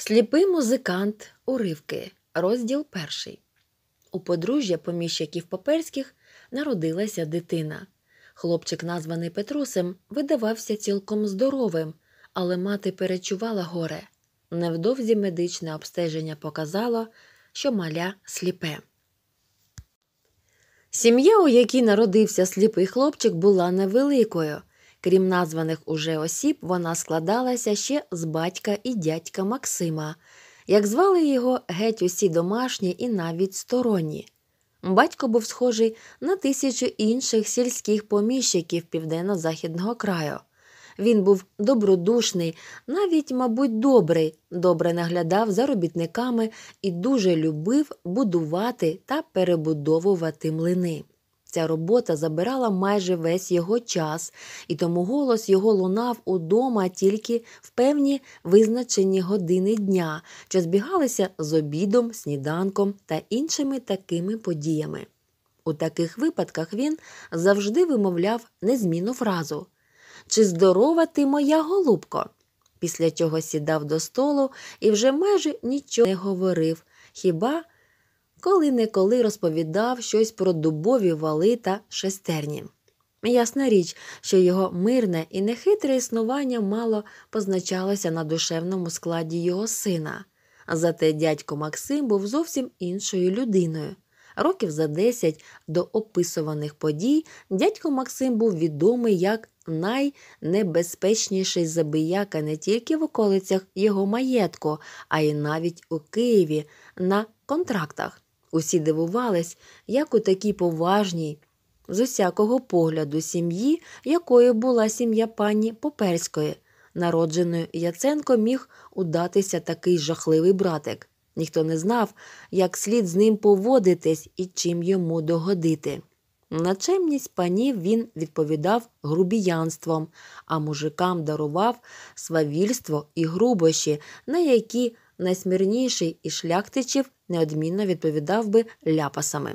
Сліпий музикант, уривки, розділ перший. У подружжя поміщиків Паперських народилася дитина. Хлопчик, названий Петрусем, видавався цілком здоровим, але мати перечувала горе. Невдовзі медичне обстеження показало, що маля сліпе. Сім'я, у якій народився сліпий хлопчик, була невеликою. Крім названих уже осіб, вона складалася ще з батька і дядька Максима, як звали його геть усі домашні і навіть сторонні. Батько був схожий на тисячу інших сільських поміщиків південно-західного краю. Він був добродушний, навіть, мабуть, добрий, добре наглядав за робітниками і дуже любив будувати та перебудовувати млини. Ця робота забирала майже весь його час, і тому голос його лунав удома тільки в певні визначені години дня, що збігалися з обідом, сніданком та іншими такими подіями. У таких випадках він завжди вимовляв незмінну фразу Чи здорова ти моя голубко? Після чого сідав до столу і вже майже нічого не говорив. хіба коли неколи розповідав щось про дубові вали та шестерні. Ясна річ, що його мирне і нехитре існування мало позначалося на душевному складі його сина, зате дядько Максим був зовсім іншою людиною. Років за десять до описуваних подій дядько Максим був відомий як найнебезпечніший забияка не тільки в околицях його маєтку, а й навіть у Києві на контрактах. Усі дивувались, як у такій поважній, з усякого погляду сім'ї, якою була сім'я пані Поперської, народженою Яценко міг удатися такий жахливий братик. Ніхто не знав, як слід з ним поводитись і чим йому догодити. На чемність панів він відповідав грубіянством, а мужикам дарував свавільство і грубощі, на які найсмірніший і шляхтичів неодмінно відповідав би ляпасами.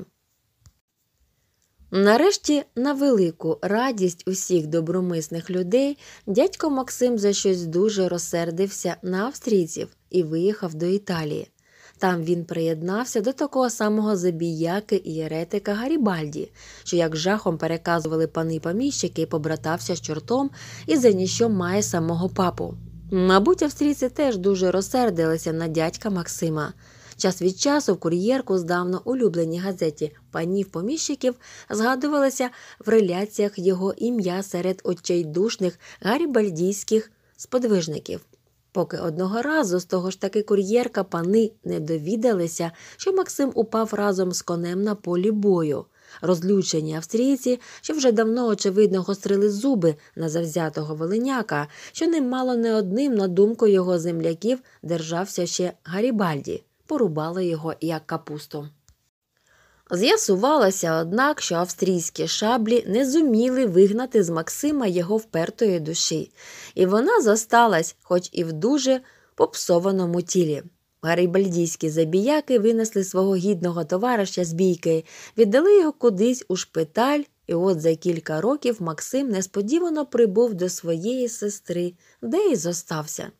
Нарешті, на велику радість усіх добромисних людей, дядько Максим за щось дуже розсердився на австрійців і виїхав до Італії. Там він приєднався до такого самого забіяки і єретика Гарібальді, що як жахом переказували пани поміщ, який побратався з чортом і за ніщо має самого папу. Мабуть, австрійці теж дуже розсердилися на дядька Максима. Час від часу в кур'єрку з давно улюбленій газеті панів поміщиків згадувалося в реляціях його ім'я серед очейдушних гарібальдійських сподвижників. Поки одного разу з того ж таки кур'єрка пани не довідалися, що Максим упав разом з конем на полі бою. Розлючені австрійці, що вже давно, очевидно, гострили зуби на завзятого Волиняка, що немало не одним, на думку його земляків, держався ще Гарібальді порубали його як капусту. З'ясувалося, однак, що австрійські шаблі не зуміли вигнати з Максима його впертої душі, і вона зосталась, хоч і в дуже попсованому тілі. Гарибальдійські забіяки винесли свого гідного товариша з бійки, віддали його кудись у шпиталь, і от за кілька років Максим несподівано прибув до своєї сестри, де й зостався.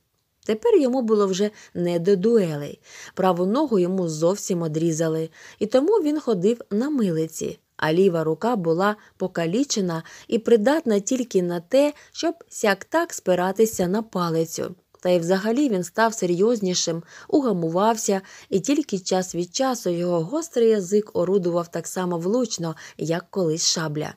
Тепер йому було вже не до дуелей. Праву ногу йому зовсім одрізали, і тому він ходив на милиці, а ліва рука була покалічена і придатна тільки на те, щоб сяк так спиратися на палицю. Та й взагалі він став серйознішим, угамувався, і тільки час від часу його гострий язик орудував так само влучно, як колись шабля.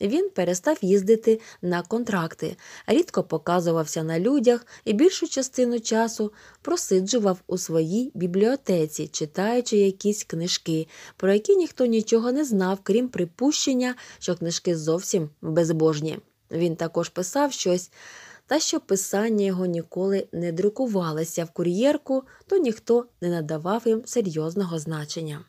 Він перестав їздити на контракти, рідко показувався на людях і більшу частину часу просиджував у своїй бібліотеці, читаючи якісь книжки, про які ніхто нічого не знав, крім припущення, що книжки зовсім безбожні. Він також писав щось, та що писання його ніколи не друкувалося в кур'єрку, то ніхто не надавав їм серйозного значення.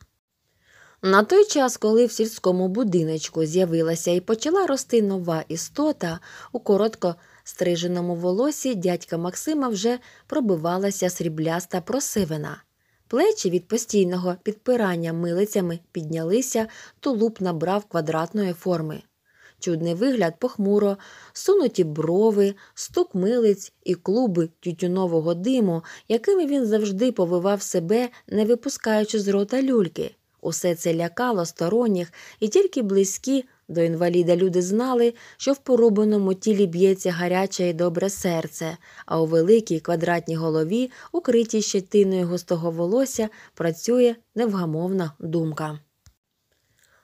На той час, коли в сільському будиночку з'явилася і почала рости нова істота, у коротко стриженому волосі дядька Максима вже пробивалася срібляста просивина. Плечі від постійного підпирання милицями піднялися, тулуп набрав квадратної форми. Чудний вигляд похмуро, сунуті брови, стук милиць і клуби тютюнового диму, якими він завжди повивав себе, не випускаючи з рота люльки. Усе це лякало сторонніх, і тільки близькі до інваліда люди знали, що в порубаному тілі б'ється гаряче і добре серце, а у великій квадратній голові, укритій щетиною густого волосся, працює невгамовна думка.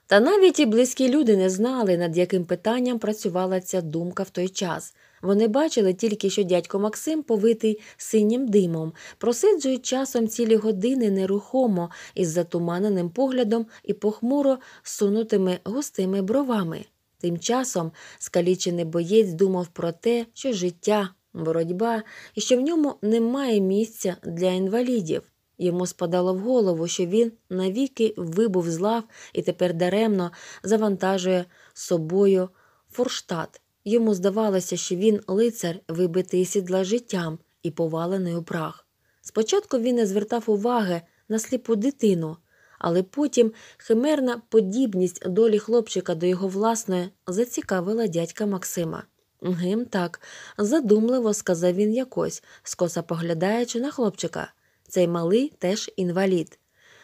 Та навіть і близькі люди не знали, над яким питанням працювала ця думка в той час. Вони бачили тільки, що дядько Максим повитий синім димом, просиджують часом цілі години нерухомо із затуманеним поглядом і похмуро сунутими густими бровами. Тим часом скалічений боєць думав про те, що життя, боротьба і що в ньому немає місця для інвалідів. Йому спадало в голову, що він навіки вибув з лав і тепер даремно завантажує собою форштат. Йому здавалося, що він лицар, вибитий сідла життям і повалений у прах. Спочатку він не звертав уваги на сліпу дитину, але потім химерна подібність долі хлопчика до його власної зацікавила дядька Максима. Гим так, задумливо сказав він якось, скоса поглядаючи на хлопчика. Цей малий теж інвалід.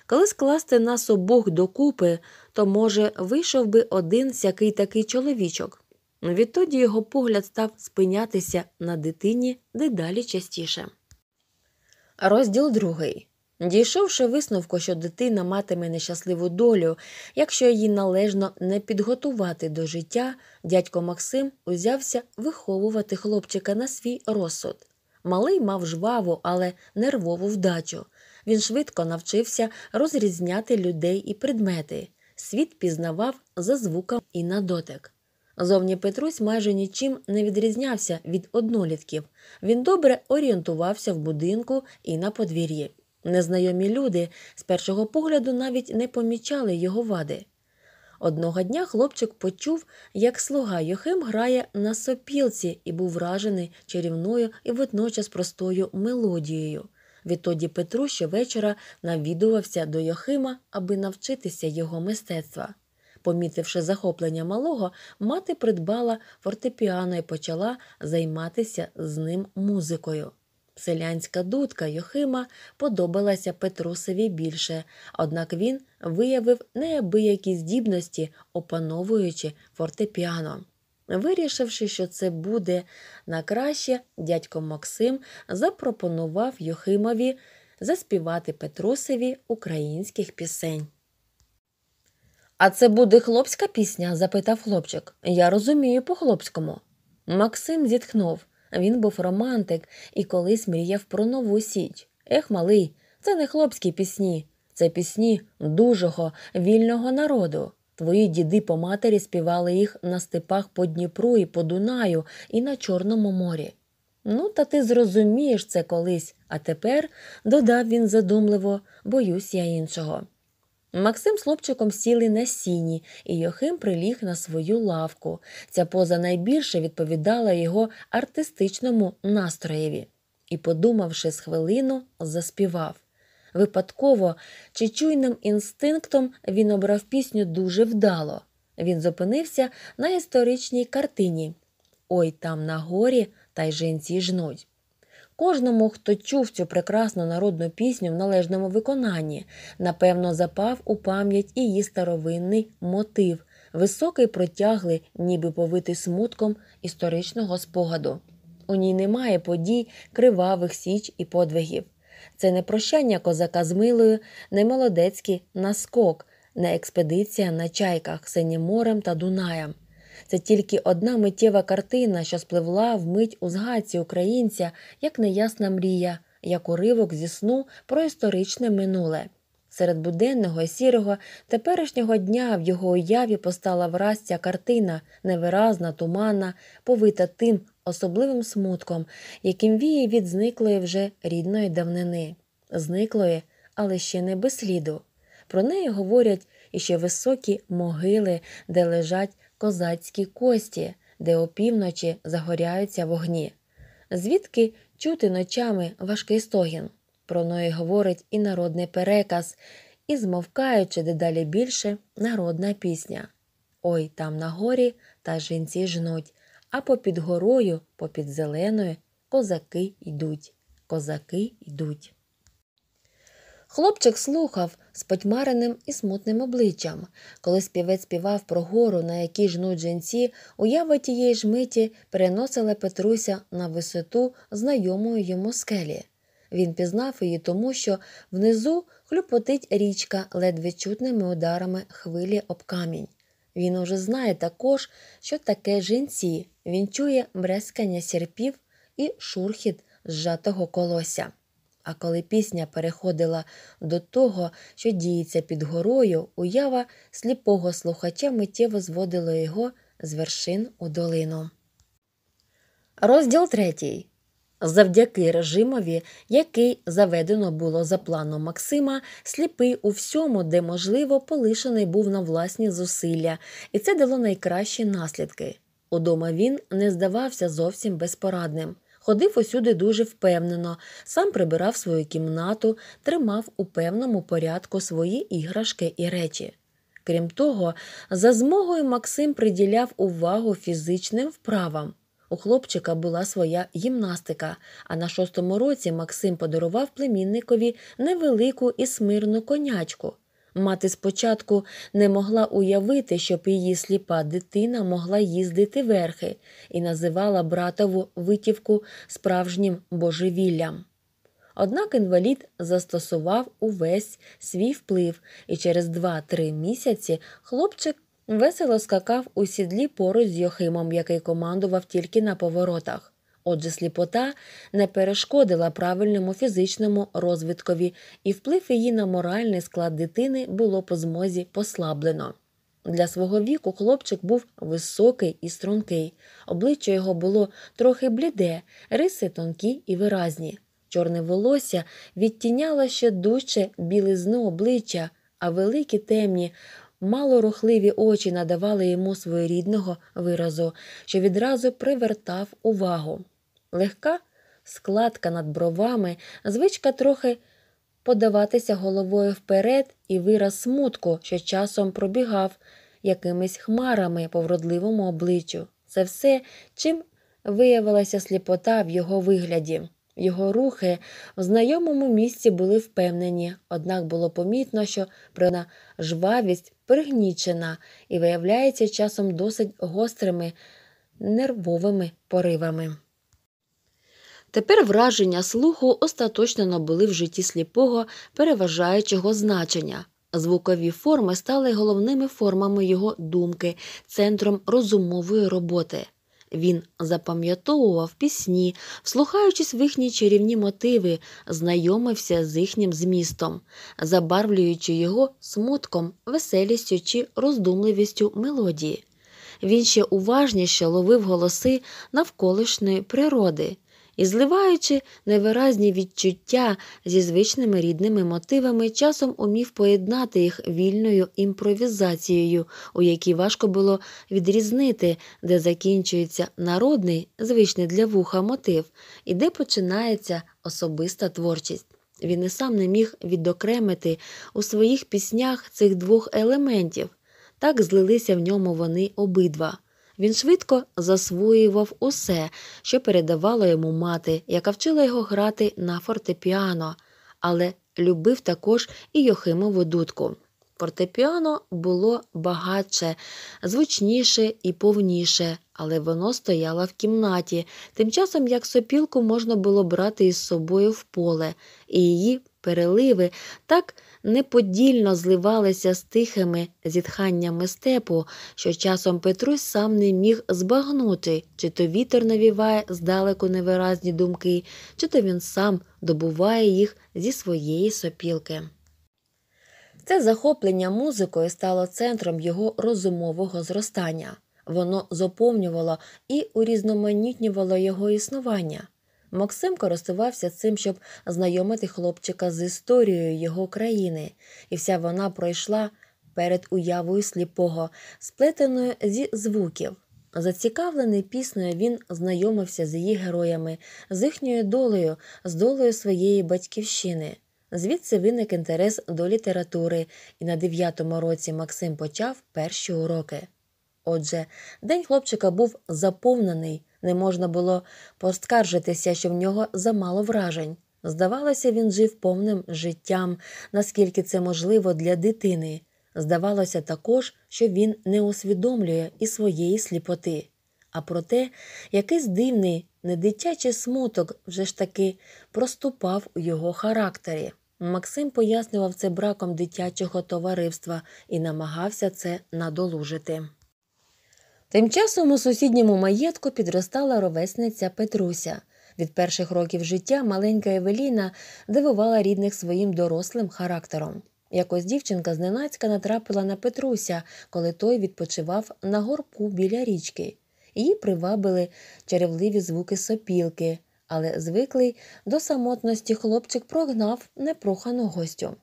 Коли скласти нас обох докупи, то, може, вийшов би один сякий такий чоловічок відтоді його погляд став спинятися на дитині дедалі частіше. Розділ другий. Дійшовши висновку, що дитина матиме нещасливу долю, якщо її належно не підготувати до життя, дядько Максим узявся виховувати хлопчика на свій розсуд. Малий мав жваву, але нервову вдачу. Він швидко навчився розрізняти людей і предмети. Світ пізнавав за звуком і на дотик. Зовні Петрусь майже нічим не відрізнявся від однолітків. Він добре орієнтувався в будинку і на подвір'ї. Незнайомі люди з першого погляду навіть не помічали його вади. Одного дня хлопчик почув, як слуга Йохим грає на сопілці і був вражений чарівною і водночас простою мелодією. Відтоді Петру щовечора навідувався до Йохима, аби навчитися його мистецтва. Помітивши захоплення малого, мати придбала фортепіано і почала займатися з ним музикою. Селянська дудка Йохима подобалася Петрусеві більше, однак він виявив неабиякі здібності, опановуючи фортепіано. Вирішивши, що це буде на краще, дядько Максим запропонував Йохимові заспівати Петрусеві українських пісень. А це буде хлопська пісня? запитав хлопчик. Я розумію по хлопському. Максим зітхнув. Він був романтик і колись мріяв про нову січ. Ех, малий, це не хлопські пісні, це пісні дужого, вільного народу. Твої діди по матері співали їх на степах по Дніпру і по Дунаю, і на Чорному морі. Ну, та ти зрозумієш це колись, а тепер, додав він задумливо, боюсь я іншого. Максим з хлопчиком сіли на сіні, і Йохим приліг на свою лавку. Ця поза найбільше відповідала його артистичному настроєві і, подумавши з хвилину, заспівав. Випадково чи чуйним інстинктом він обрав пісню дуже вдало. Він зупинився на історичній картині Ой там на горі та й жінці жнуть. Кожному, хто чув цю прекрасну народну пісню в належному виконанні, напевно, запав у пам'ять і її старовинний мотив, високий протяглий, ніби повитий смутком історичного спогаду. У ній немає подій, кривавих січ і подвигів. Це не прощання козака з милою, не молодецький наскок, не експедиція на чайках, синім морем та Дунаєм. Це тільки одна миттєва картина, що спливла вмить у згадці українця, як неясна мрія, як уривок зі сну про історичне минуле. Серед буденного і сірого теперішнього дня в його уяві постала враз ця картина, невиразна, туманна, повита тим особливим смутком, яким віє від зниклої вже рідної давнини, зниклої, але ще не без сліду. Про неї говорять іще високі могили, де лежать козацькі кості, де опівночі загоряються вогні, звідки чути ночами важкий стогін. Про неї говорить і народний переказ, і, змовкаючи дедалі більше, народна пісня. Ой там на горі та жінці жнуть, а попід горою, попід зеленою козаки йдуть, козаки йдуть. Хлопчик слухав з потьмареним і смутним обличчям. Коли співець співав про гору, на якій жнуть жінці, уява тієї ж миті переносила Петруся на висоту знайомої йому скелі. Він пізнав її, тому що внизу хлюпотить річка ледве чутними ударами хвилі об камінь. Він уже знає також, що таке жінці. Він чує брескання сірпів і шурхіт зжатого колося. А коли пісня переходила до того, що діється під горою, уява сліпого слухача миттєво зводила його з вершин у долину. Розділ третій. Завдяки режимові, який заведено було за планом Максима, сліпий у всьому, де можливо, полишений був на власні зусилля, і це дало найкращі наслідки. Удома він не здавався зовсім безпорадним ходив усюди дуже впевнено, сам прибирав свою кімнату, тримав у певному порядку свої іграшки і речі. Крім того, за змогою Максим приділяв увагу фізичним вправам. У хлопчика була своя гімнастика, а на шостому році Максим подарував племінникові невелику і смирну конячку. Мати спочатку не могла уявити, щоб її сліпа дитина могла їздити верхи і називала братову витівку справжнім божевіллям. Однак інвалід застосував увесь свій вплив, і через 2-3 місяці хлопчик весело скакав у сідлі поруч з Йохимом, який командував тільки на поворотах. Отже, сліпота не перешкодила правильному фізичному розвиткові, і вплив її на моральний склад дитини було по змозі послаблено. Для свого віку хлопчик був високий і стрункий, обличчя його було трохи бліде, риси тонкі і виразні. Чорне волосся відтіняло ще дужче білизну обличчя, а великі темні, малорухливі очі надавали йому своєрідного виразу, що відразу привертав увагу легка складка над бровами, звичка трохи подаватися головою вперед і вираз смутку, що часом пробігав якимись хмарами по вродливому обличчю. Це все, чим виявилася сліпота в його вигляді. Його рухи в знайомому місці були впевнені, однак було помітно, що природна жвавість пригнічена і виявляється часом досить гострими нервовими поривами. Тепер враження слуху остаточно набули в житті сліпого переважаючого значення. Звукові форми стали головними формами його думки, центром розумової роботи. Він запам'ятовував пісні, вслухаючись в їхні чарівні мотиви, знайомився з їхнім змістом, забарвлюючи його смутком, веселістю чи роздумливістю мелодії. Він ще уважніше ловив голоси навколишньої природи і зливаючи невиразні відчуття зі звичними рідними мотивами, часом умів поєднати їх вільною імпровізацією, у якій важко було відрізнити, де закінчується народний, звичний для вуха мотив, і де починається особиста творчість. Він і сам не міг відокремити у своїх піснях цих двох елементів. Так злилися в ньому вони обидва. Він швидко засвоював усе, що передавала йому мати, яка вчила його грати на фортепіано, але любив також і Йохимову дудку. Фортепіано було багатше, звучніше і повніше, але воно стояло в кімнаті, тим часом як сопілку можна було брати із собою в поле, і її переливи так неподільно зливалися з тихими зітханнями степу, що часом Петрусь сам не міг збагнути, чи то вітер навіває здалеку невиразні думки, чи то він сам добуває їх зі своєї сопілки. Це захоплення музикою стало центром його розумового зростання. Воно заповнювало і урізноманітнювало його існування. Максим користувався цим, щоб знайомити хлопчика з історією його країни, і вся вона пройшла перед уявою сліпого, сплетеною зі звуків. Зацікавлений піснею, він знайомився з її героями, з їхньою долею, з долею своєї батьківщини. Звідси виник інтерес до літератури, і на дев'ятому році Максим почав перші уроки. Отже, день хлопчика був заповнений не можна було поскаржитися, що в нього замало вражень. Здавалося, він жив повним життям, наскільки це можливо для дитини. Здавалося також, що він не усвідомлює і своєї сліпоти. А проте якийсь дивний, недитячий смуток вже ж таки проступав у його характері. Максим пояснював це браком дитячого товариства і намагався це надолужити. Тим часом у сусідньому маєтку підростала ровесниця Петруся. Від перших років життя маленька Евеліна дивувала рідних своїм дорослим характером. Якось дівчинка зненацька натрапила на Петруся, коли той відпочивав на горбку біля річки. Її привабили чарівливі звуки сопілки, але звиклий до самотності хлопчик прогнав непрохану гостю.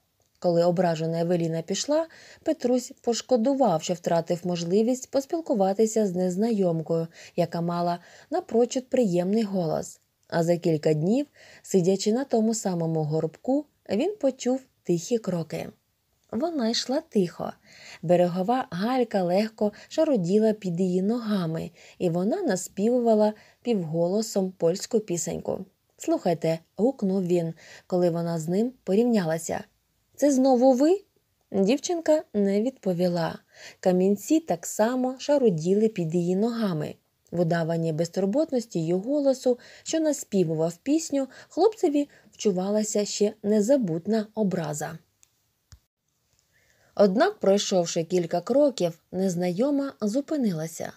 Коли ображена Евеліна пішла, Петрусь пошкодував, що втратив можливість поспілкуватися з незнайомкою, яка мала напрочуд приємний голос. А за кілька днів, сидячи на тому самому горбку, він почув тихі кроки. Вона йшла тихо. Берегова галька легко шароділа під її ногами, і вона наспівувала півголосом польську пісеньку. Слухайте, гукнув він, коли вона з ним порівнялася. Це знову ви? Дівчинка не відповіла. Камінці так само шаруділи під її ногами. В удаванні безтурботності й голосу, що наспівував пісню, хлопцеві вчувалася ще незабутна образа. Однак, пройшовши кілька кроків, незнайома зупинилася.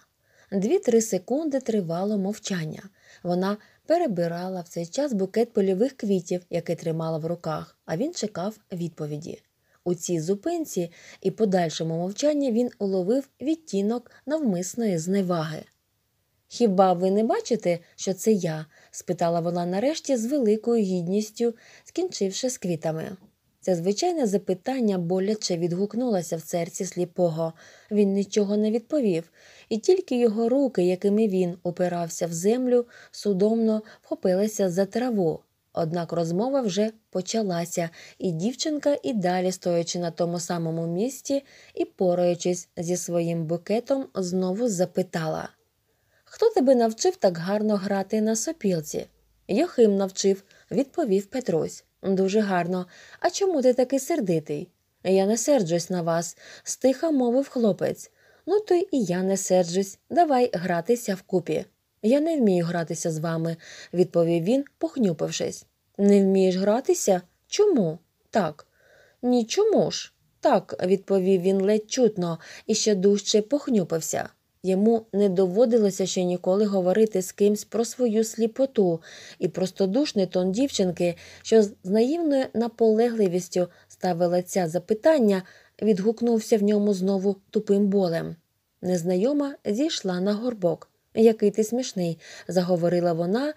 Дві-три секунди тривало мовчання. Вона перебирала в цей час букет польових квітів, який тримала в руках, а він чекав відповіді. У цій зупинці і подальшому мовчанні він уловив відтінок навмисної зневаги. Хіба ви не бачите, що це я? спитала вона нарешті з великою гідністю, скінчивши з квітами. Це звичайне запитання боляче відгукнулося в серці сліпого. Він нічого не відповів, і тільки його руки, якими він опирався в землю, судомно вхопилися за траву. Однак розмова вже почалася, і дівчинка, і далі, стоячи на тому самому місці і пораючись зі своїм букетом, знову запитала: Хто тебе навчив так гарно грати на сопілці? Йохим навчив, відповів Петрусь. Дуже гарно. А чому ти такий сердитий? Я не серджусь на вас, стиха мовив хлопець. Ну, то й і я не серджусь. Давай гратися вкупі. Я не вмію гратися з вами, відповів він, похнюпившись. Не вмієш гратися? Чому? Так. Нічому ж? Так, відповів він ледь чутно і ще дужче похнюпився. Йому не доводилося ще ніколи говорити з кимсь про свою сліпоту і простодушний тон дівчинки, що з наївною наполегливістю ставила ця запитання, відгукнувся в ньому знову тупим болем. Незнайома зійшла на горбок. Який ти смішний, заговорила вона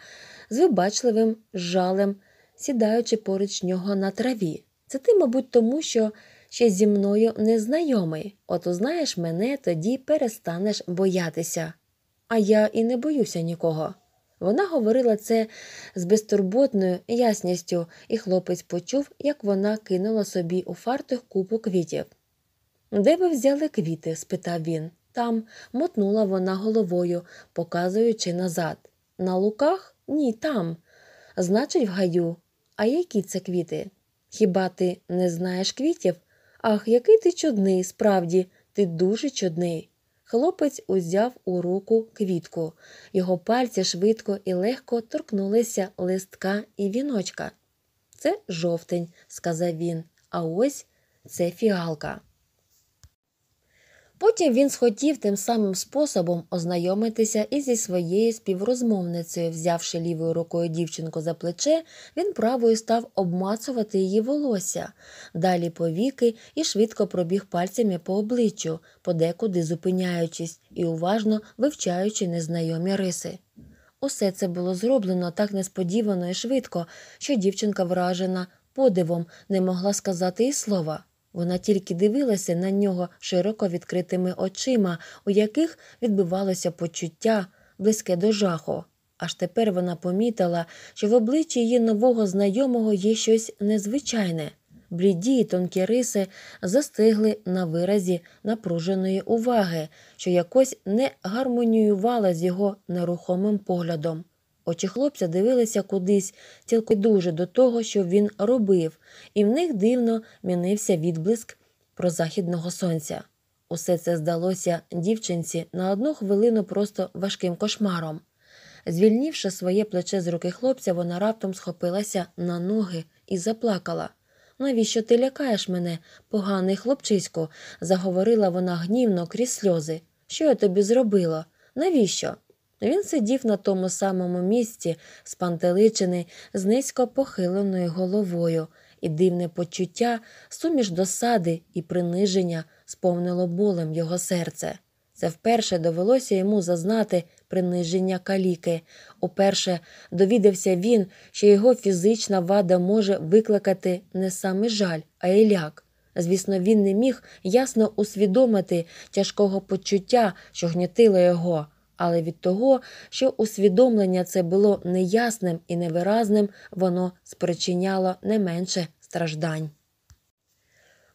з вибачливим жалем, сідаючи поруч нього на траві. Це ти, мабуть, тому що ще зі мною незнайомий, от узнаєш мене, тоді перестанеш боятися. А я і не боюся нікого. Вона говорила це з безтурботною ясністю, і хлопець почув, як вона кинула собі у фартих купу квітів. Де ви взяли квіти? спитав він. Там мотнула вона головою, показуючи назад. На луках? Ні, там. Значить, в гаю. А які це квіти? Хіба ти не знаєш квітів? Ах, який ти чудний, справді, ти дуже чудний. Хлопець узяв у руку квітку. Його пальці швидко і легко торкнулися листка і віночка. Це жовтень, сказав він, а ось це фіалка. Потім він схотів тим самим способом ознайомитися і зі своєю співрозмовницею, взявши лівою рукою дівчинку за плече, він правою став обмацувати її волосся, далі повіки і швидко пробіг пальцями по обличчю, подекуди зупиняючись і уважно вивчаючи незнайомі риси. Усе це було зроблено так несподівано і швидко, що дівчинка, вражена подивом, не могла сказати і слова. Вона тільки дивилася на нього широко відкритими очима, у яких відбивалося почуття, близьке до жаху. Аж тепер вона помітила, що в обличчі її нового знайомого є щось незвичайне. Бліді тонкі риси застигли на виразі напруженої уваги, що якось не гармоніювала з його нерухомим поглядом. Очі хлопця дивилися кудись, тільки дуже до того, що він робив, і в них дивно мінився відблиск прозахідного сонця. Усе це здалося дівчинці на одну хвилину просто важким кошмаром. Звільнівши своє плече з руки хлопця, вона раптом схопилася на ноги і заплакала. Навіщо ти лякаєш мене, поганий хлопчисько? заговорила вона гнівно крізь сльози. Що я тобі зробила? Навіщо? Він сидів на тому самому місці, спантеличений, з низько похиленою головою, і дивне почуття, суміш досади і приниження сповнило болем його серце. Це вперше довелося йому зазнати приниження каліки. Уперше довідався він, що його фізична вада може викликати не саме жаль, а й ляк. Звісно, він не міг ясно усвідомити тяжкого почуття, що гнітило його але від того, що усвідомлення це було неясним і невиразним, воно спричиняло не менше страждань.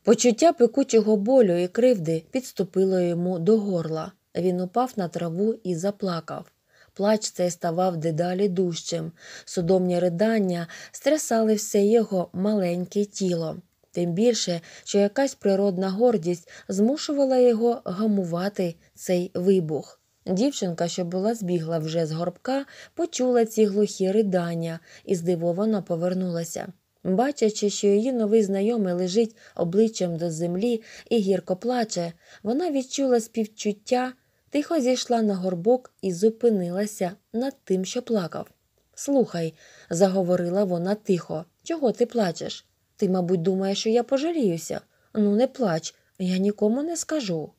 Почуття пекучого болю і кривди підступило йому до горла. Він упав на траву і заплакав. Плач цей ставав дедалі дужчим. Судомні ридання стрясали все його маленьке тіло, тим більше, що якась природна гордість змушувала його гамувати цей вибух. Дівчинка, що була збігла вже з горбка, почула ці глухі ридання і здивовано повернулася. Бачачи, що її новий знайомий лежить обличчям до землі і гірко плаче, вона відчула співчуття, тихо зійшла на горбок і зупинилася над тим, що плакав. Слухай, заговорила вона тихо, чого ти плачеш? Ти, мабуть, думаєш, що я пожаліюся? Ну, не плач, я нікому не скажу.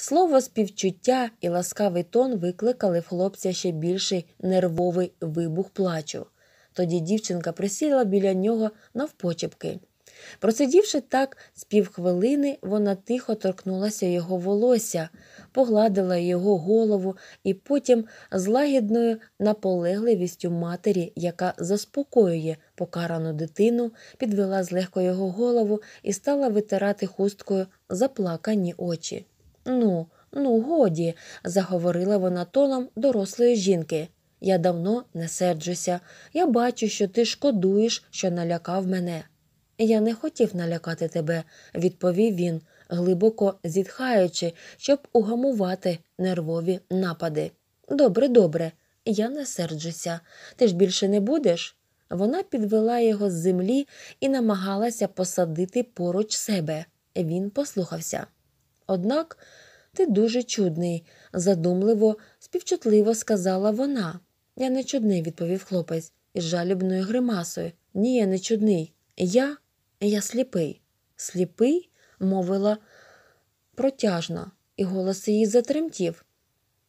Слово співчуття і ласкавий тон викликали в хлопця ще більший нервовий вибух плачу. Тоді дівчинка присіла біля нього навпочепки. Просидівши так з півхвилини, вона тихо торкнулася його волосся, погладила його голову і потім з лагідною наполегливістю матері, яка заспокоює покарану дитину, підвела злегко його голову і стала витирати хусткою заплакані очі. Ну, ну, годі, заговорила вона тоном дорослої жінки. Я давно не серджуся. Я бачу, що ти шкодуєш, що налякав мене. Я не хотів налякати тебе, відповів він, глибоко зітхаючи, щоб угамувати нервові напади. Добре, добре, я не серджуся. Ти ж більше не будеш? Вона підвела його з землі і намагалася посадити поруч себе. Він послухався. Однак ти дуже чудний, задумливо, співчутливо сказала вона. Я не чудний, відповів хлопець із жалібною гримасою. Ні, я не чудний. Я я сліпий. Сліпий? мовила протяжно, і голос її затремтів.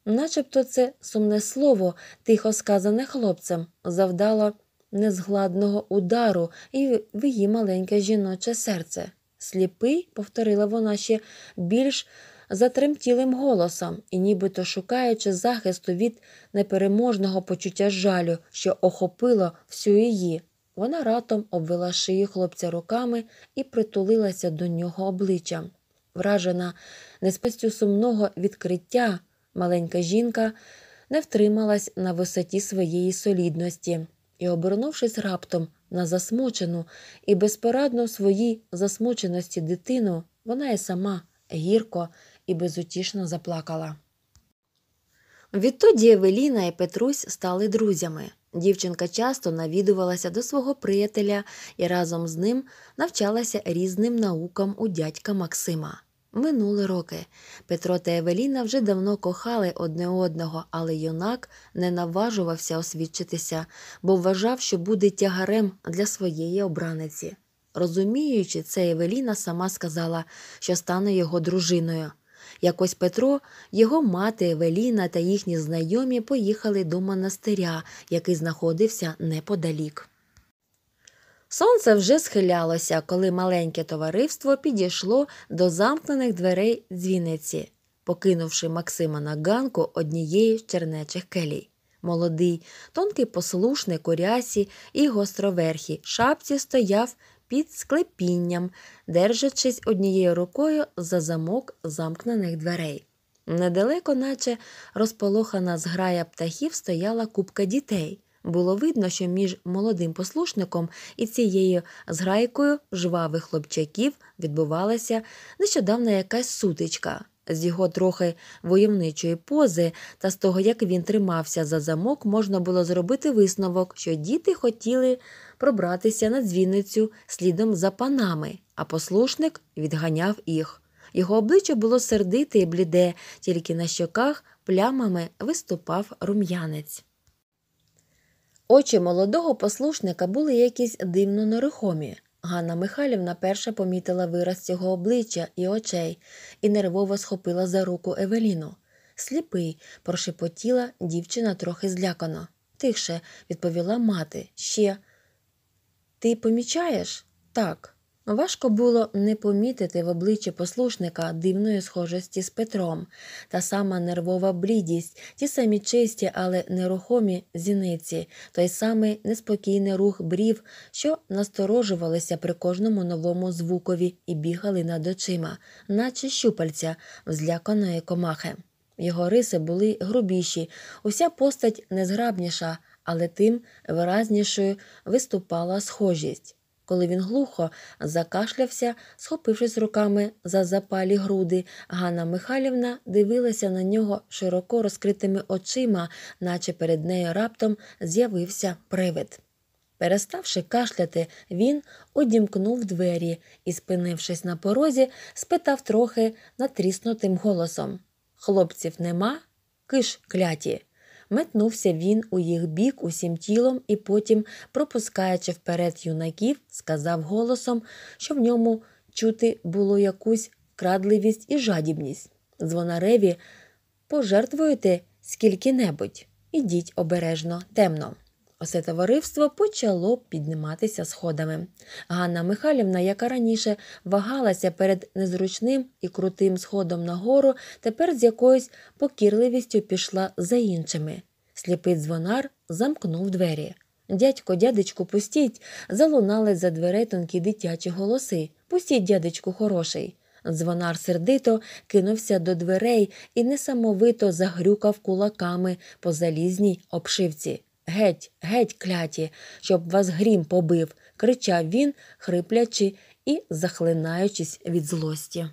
Начебто це сумне слово, тихо сказане хлопцем, завдало незгладного удару і в її маленьке жіноче серце. Сліпий, повторила вона ще більш затремтілим голосом і, нібито шукаючи захисту від непереможного почуття жалю, що охопило всю її. Вона ратом обвела шию хлопця руками і притулилася до нього обличчям. Вражена неспестю сумного відкриття, маленька жінка не втрималась на висоті своєї солідності і, обернувшись раптом, на засмучену і безпорадно в своїй засмученості дитину вона і сама гірко і безутішно заплакала. Відтоді Евеліна і Петрусь стали друзями. Дівчинка часто навідувалася до свого приятеля і разом з ним навчалася різним наукам у дядька Максима. Минули роки. Петро та Евеліна вже давно кохали одне одного, але юнак не наважувався освідчитися, бо вважав, що буде тягарем для своєї обраниці. Розуміючи, це Евеліна сама сказала, що стане його дружиною. Якось Петро, його мати Евеліна та їхні знайомі поїхали до монастиря, який знаходився неподалік. Сонце вже схилялося, коли маленьке товариство підійшло до замкнених дверей дзвіниці, покинувши Максима на ганку однієї з чернечих келій. Молодий, тонкий послушник у рясі і гостроверхі шапці стояв під склепінням, держачись однією рукою за замок замкнених дверей. Недалеко, наче розполохана зграя птахів, стояла купка дітей. Було видно, що між молодим послушником і цією зграйкою жвавих хлопчаків відбувалася нещодавна якась сутичка. З його трохи воємничої пози, та з того, як він тримався за замок, можна було зробити висновок, що діти хотіли пробратися на дзвіницю слідом за панами, а послушник відганяв їх. Його обличчя було сердите і бліде, тільки на щоках плямами виступав рум'янець. Очі молодого послушника були якісь дивно нерухомі. Ганна Михайлівна перша помітила вираз цього обличчя і очей і нервово схопила за руку Евеліну. Сліпий, прошепотіла дівчина трохи злякано. Тихше, відповіла мати, ще. Ти помічаєш? Так. Важко було не помітити в обличчі послушника дивної схожості з Петром, та сама нервова блідість, ті самі чисті, але нерухомі зіниці, той самий неспокійний рух брів, що насторожувалися при кожному новому звукові і бігали над очима, наче щупальця взляканої комахи. Його риси були грубіші, уся постать незграбніша, але тим виразнішою виступала схожість коли він глухо закашлявся, схопившись руками за запалі груди, Ганна Михайлівна дивилася на нього широко розкритими очима, наче перед нею раптом з'явився привид. Переставши кашляти, він одімкнув двері і, спинившись на порозі, спитав трохи натріснутим голосом Хлопців нема? Киш кляті метнувся він у їх бік усім тілом і потім, пропускаючи вперед юнаків, сказав голосом, що в ньому чути було якусь крадливість і жадібність. Дзвонареві пожертвуєте скільки небудь. Ідіть обережно, темно. Усе товариство почало підніматися сходами. Ганна Михайлівна, яка раніше вагалася перед незручним і крутим сходом нагору, тепер з якоюсь покірливістю пішла за іншими. Сліпий дзвонар замкнув двері. Дядько, дядечку, пустіть. залунали за дверей тонкі дитячі голоси. Пустіть, дядечку, хороший. Дзвонар сердито кинувся до дверей і несамовито загрюкав кулаками по залізній обшивці. Геть, геть, кляті, щоб вас грім побив, кричав він, хриплячи і захлинаючись від злості.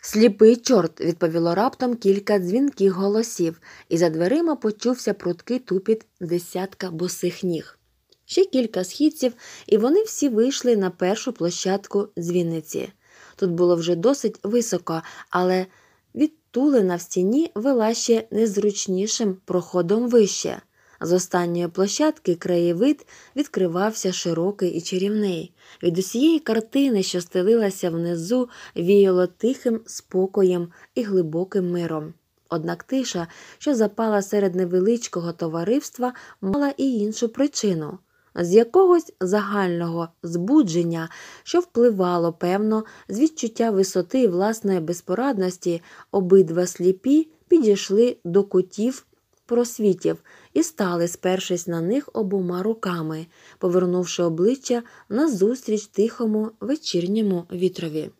Сліпий чорт, відповіло раптом кілька дзвінких голосів, і за дверима почувся прудкий тупіт десятка босих ніг. Ще кілька східців, і вони всі вийшли на першу площадку дзвіниці. Тут було вже досить високо, але відтулина в стіні вела ще незручнішим проходом вище. З останньої площадки краєвид відкривався широкий і чарівний. Від усієї картини, що стелилася внизу, віяло тихим спокоєм і глибоким миром. Однак тиша, що запала серед невеличкого товариства, мала і іншу причину. З якогось загального збудження, що впливало, певно, з відчуття висоти і власної безпорадності, обидва сліпі підійшли до кутів просвітів і стали, спершись на них обома руками, повернувши обличчя назустріч тихому вечірньому вітрові.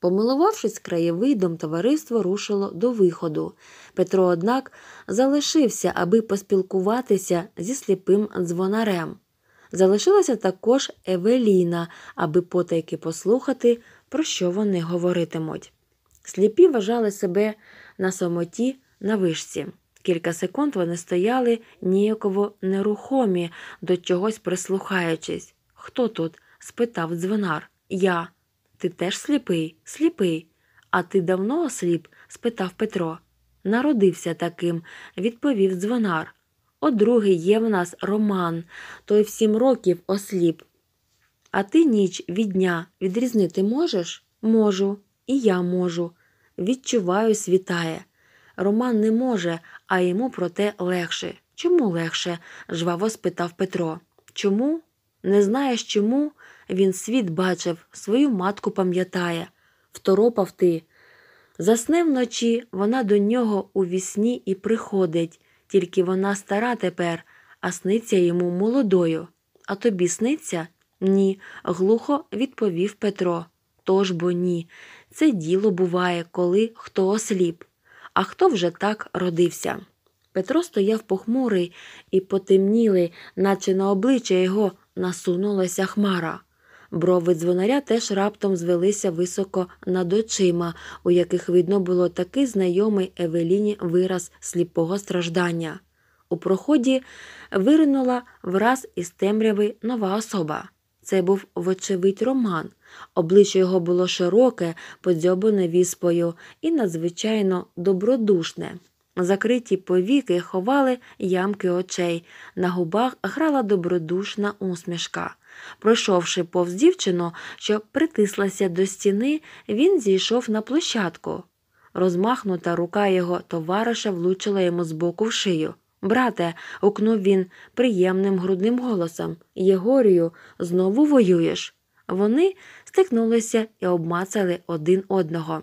Помилувавшись краєвидом, товариство рушило до виходу. Петро, однак, залишився, аби поспілкуватися зі сліпим дзвонарем. Залишилася також Евеліна, аби потайки послухати, про що вони говоритимуть. Сліпі вважали себе на самоті на вишці. Кілька секунд вони стояли ніяково нерухомі, до чогось прислухаючись. Хто тут? спитав дзвонар. Я. Ти теж сліпий? Сліпий. А ти давно осліп? спитав Петро. Народився таким, відповів дзвонар. О, другий є в нас Роман, той в сім років осліп. А ти ніч від дня відрізнити можеш? Можу, і я можу. Відчуваю, світає. Роман не може, а йому проте легше. Чому легше? жваво спитав Петро. Чому? Не знаєш чому? Він світ бачив, свою матку пам'ятає. Второпав ти. Засне вночі вона до нього у вісні і приходить, тільки вона стара тепер, а сниться йому молодою. А тобі сниться? Ні, глухо відповів Петро. Тож бо ні. Це діло буває, коли хто осліп а хто вже так родився. Петро стояв похмурий і потемніли, наче на обличчя його насунулася хмара. Брови дзвонаря теж раптом звелися високо над очима, у яких видно було такий знайомий Евеліні вираз сліпого страждання. У проході виринула враз із темряви нова особа. Це був, вочевидь, Роман. Обличчя його було широке, подзьобане віспою і надзвичайно добродушне. Закриті повіки ховали ямки очей, на губах грала добродушна усмішка. Пройшовши повз дівчину, що притислася до стіни, він зійшов на площадку. Розмахнута рука його товариша влучила йому з боку в шию. Брате, укнув він приємним грудним голосом, Єгорію, знову воюєш. Вони стикнулися і обмацали один одного.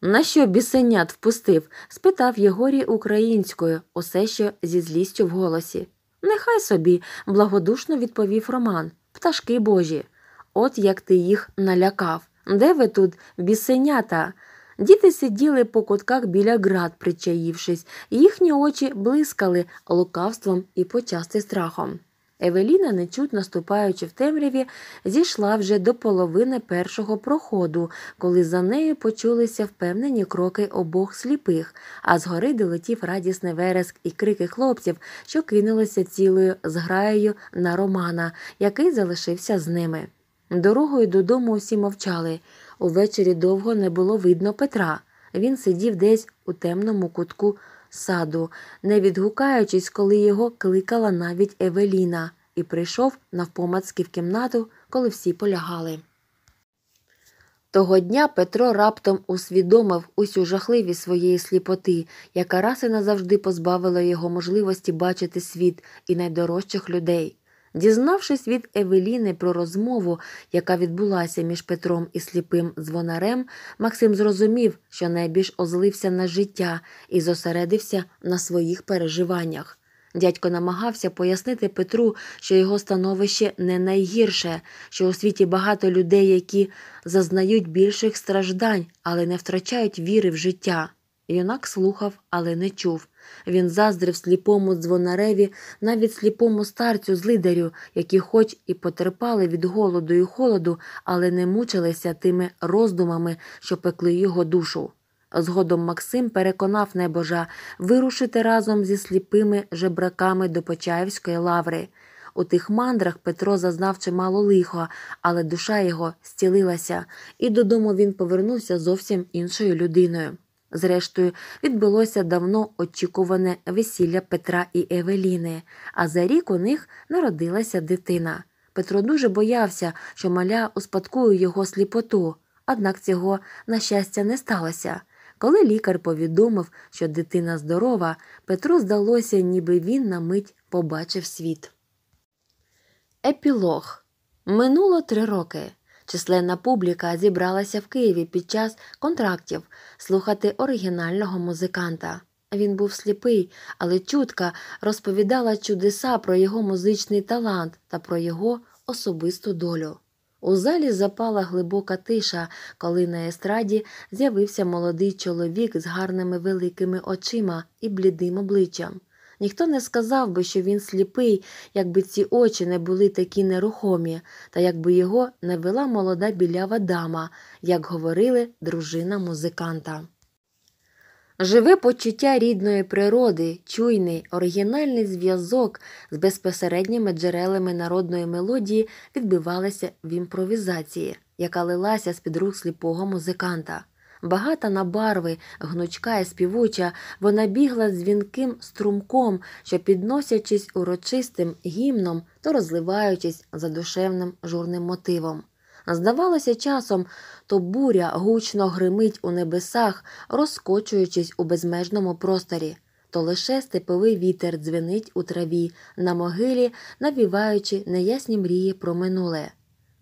На що бісенят впустив? спитав Єгорій українською, усе ще зі злістю в голосі. Нехай собі, благодушно відповів Роман. Пташки божі. От як ти їх налякав. Де ви тут, бісенята? Діти сиділи по кутках біля град, причаївшись, їхні очі блискали лукавством і почасти страхом. Евеліна, нечутно ступаючи в темряві, зійшла вже до половини першого проходу, коли за нею почулися впевнені кроки обох сліпих, а згори долетів радісний вереск і крики хлопців, що кинулися цілою зграєю на Романа, який залишився з ними. Дорогою додому всі мовчали. Увечері довго не було видно Петра. Він сидів десь у темному кутку саду, не відгукаючись, коли його кликала навіть Евеліна, і прийшов навпомацьки в кімнату, коли всі полягали. Того дня Петро раптом усвідомив усю жахливість своєї сліпоти, яка раз і назавжди позбавила його можливості бачити світ і найдорожчих людей. Дізнавшись від Евеліни про розмову, яка відбулася між Петром і сліпим дзвонарем, Максим зрозумів, що найбільш озлився на життя і зосередився на своїх переживаннях. Дядько намагався пояснити Петру, що його становище не найгірше, що у світі багато людей, які зазнають більших страждань, але не втрачають віри в життя. Юнак слухав, але не чув. Він заздрив сліпому дзвонареві, навіть сліпому старцю з лидарю, які, хоч і потерпали від голоду і холоду, але не мучилися тими роздумами, що пекли його душу. Згодом Максим переконав небожа вирушити разом зі сліпими жебраками до Почаївської лаври. У тих мандрах Петро зазнав чимало лихо, але душа його стілилася, і додому він повернувся зовсім іншою людиною. Зрештою, відбулося давно очікуване весілля Петра і Евеліни, а за рік у них народилася дитина. Петро дуже боявся, що маля успадкує його сліпоту, однак цього, на щастя, не сталося. Коли лікар повідомив, що дитина здорова, Петру здалося, ніби він на мить побачив світ. Епілог минуло три роки. Численна публіка зібралася в Києві під час контрактів слухати оригінального музиканта. Він був сліпий, але чутка розповідала чудеса про його музичний талант та про його особисту долю. У залі запала глибока тиша, коли на естраді з'явився молодий чоловік з гарними великими очима і блідим обличчям. Ніхто не сказав би, що він сліпий, якби ці очі не були такі нерухомі, та якби його не вела молода білява дама, як говорили дружина музиканта. Живе почуття рідної природи, чуйний, оригінальний зв'язок з безпосередніми джерелами народної мелодії відбивалися в імпровізації, яка лилася з під рук сліпого музиканта. Багата на барви, гнучка і співуча, вона бігла дзвінким струмком, що, підносячись урочистим гімном, то розливаючись за душевним журним мотивом. Здавалося, часом то буря гучно гримить у небесах, розкочуючись у безмежному просторі, то лише степовий вітер дзвенить у траві, на могилі, навіваючи неясні мрії про минуле.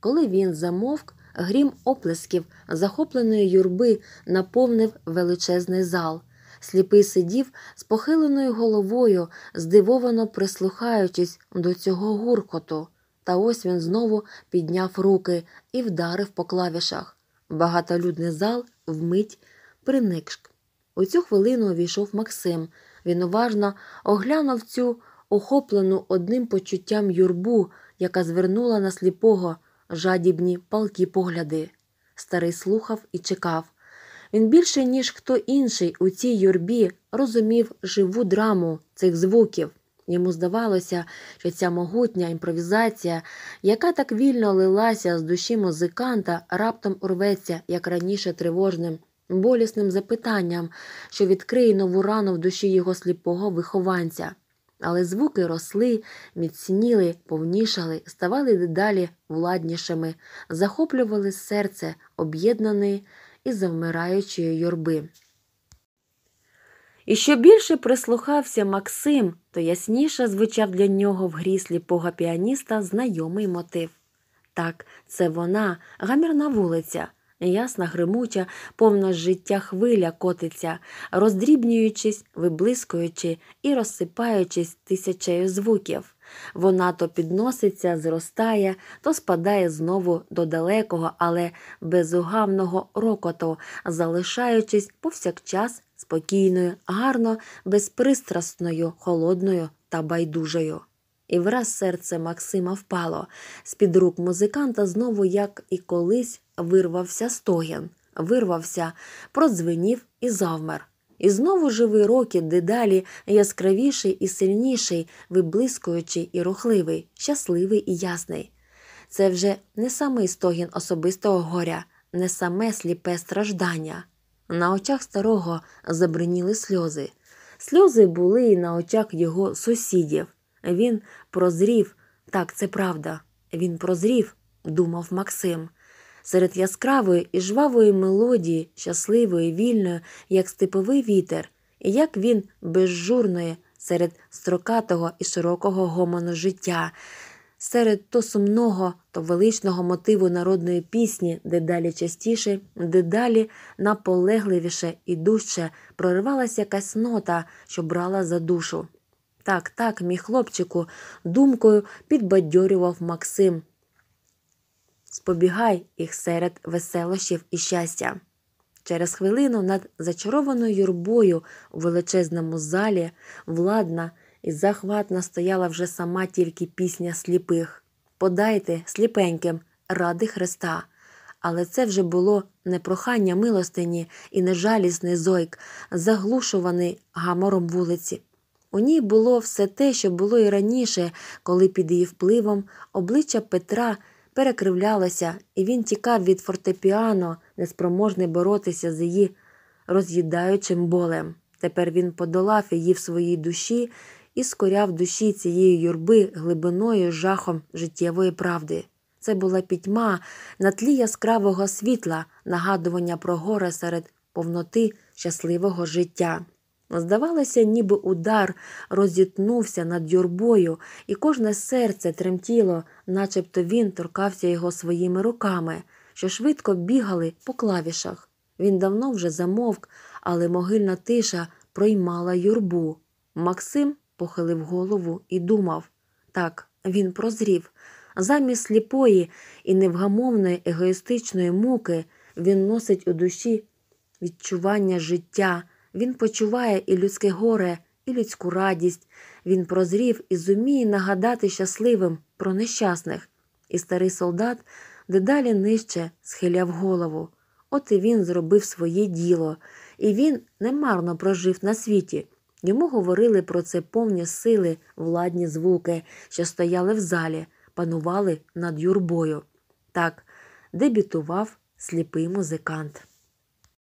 Коли він замовк, Грім оплесків захопленої юрби наповнив величезний зал. Сліпий сидів з похиленою головою, здивовано прислухаючись до цього гуркоту. Та ось він знову підняв руки і вдарив по клавішах. Багатолюдний зал вмить приникшк. У цю хвилину увійшов Максим. Він уважно оглянув цю охоплену одним почуттям юрбу, яка звернула на сліпого жадібні, палкі погляди. Старий слухав і чекав. Він більше, ніж хто інший у цій юрбі розумів живу драму цих звуків. Йому здавалося, що ця могутня імпровізація, яка так вільно лилася з душі музиканта, раптом урветься, як раніше, тривожним, болісним запитанням, що відкриє нову рану в душі його сліпого вихованця але звуки росли, міцніли, повнішали, ставали дедалі владнішими, захоплювали серце об'єднаної і завмираючої юрби. І що більше прислухався Максим, то ясніше звучав для нього в гріслі сліпого піаніста знайомий мотив. Так, це вона, гамірна вулиця, Ясна, гримуча, повна життя хвиля котиться, роздрібнюючись, виблискуючи і розсипаючись тисячею звуків. Вона то підноситься, зростає, то спадає знову до далекого, але безугавного рокоту, залишаючись повсякчас спокійною, гарно, безпристрасною, холодною та байдужою. І враз серце Максима впало з під рук музиканта знову, як і колись вирвався стогін, вирвався, продзвенів і завмер. І знову живий рокіт дедалі яскравіший і сильніший, виблискуючий і рухливий, щасливий і ясний. Це вже не самий стогін особистого горя, не саме сліпе страждання. На очах старого забриніли сльози. Сльози були і на очах його сусідів. Він прозрів, так це правда. Він прозрів, думав Максим серед яскравої і жвавої мелодії, щасливої, вільної, як степовий вітер, і як він безжурної серед строкатого і широкого гомону життя, серед то сумного, то величного мотиву народної пісні, дедалі частіше, дедалі наполегливіше і дужче проривалася якась нота, що брала за душу. Так, так, мій хлопчику, думкою підбадьорював Максим спобігай їх серед веселощів і щастя. Через хвилину над зачарованою юрбою у величезному залі владна і захватна стояла вже сама тільки пісня сліпих. Подайте сліпеньким ради Христа. Але це вже було не прохання милостині і не жалісний зойк, заглушуваний гамором вулиці. У ній було все те, що було і раніше, коли під її впливом обличчя Петра перекривлялася, і він тікав від фортепіано, неспроможний боротися з її роз'їдаючим болем. Тепер він подолав її в своїй душі і скоряв душі цієї юрби глибиною жахом життєвої правди. Це була пітьма на тлі яскравого світла, нагадування про горе серед повноти щасливого життя. Здавалося, ніби удар розітнувся над юрбою, і кожне серце тремтіло, начебто він торкався його своїми руками, що швидко бігали по клавішах. Він давно вже замовк, але могильна тиша проймала юрбу. Максим похилив голову і думав так, він прозрів. Замість сліпої і невгамовної егоїстичної муки він носить у душі відчування життя. Він почуває і людське горе, і людську радість. Він прозрів і зуміє нагадати щасливим про нещасних. І старий солдат дедалі нижче схиляв голову. От і він зробив своє діло, і він немарно прожив на світі. Йому говорили про це повні сили, владні звуки, що стояли в залі, панували над юрбою. Так, дебютував сліпий музикант.